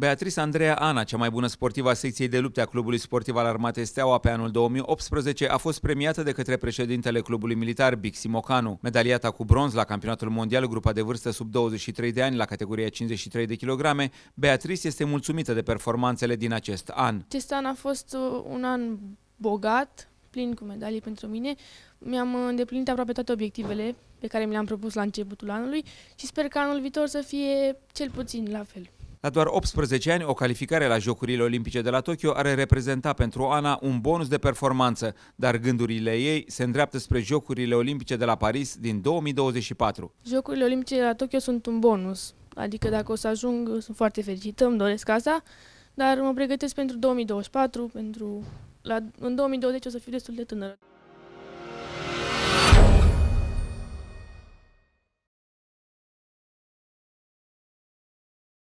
Beatrice Andreea Ana, cea mai bună sportivă a secției de lupte a Clubului Sportiv al Armatei Steaua pe anul 2018, a fost premiată de către președintele Clubului Militar, Bixi Mocanu. Medaliata cu bronz la campionatul mondial, grupa de vârstă sub 23 de ani, la categoria 53 de kilograme, Beatrice este mulțumită de performanțele din acest an. Acest an a fost uh, un an bogat, plin cu medalii pentru mine. Mi-am uh, îndeplinit aproape toate obiectivele pe care mi le-am propus la începutul anului și sper că anul viitor să fie cel puțin la fel. La doar 18 ani, o calificare la Jocurile Olimpice de la Tokyo are reprezenta pentru Ana un bonus de performanță, dar gândurile ei se îndreaptă spre Jocurile Olimpice de la Paris din 2024. Jocurile Olimpice de la Tokyo sunt un bonus, adică dacă o să ajung sunt foarte fericită, îmi doresc asta, dar mă pregătesc pentru 2024, pentru la, în 2020 o să fiu destul de tânără.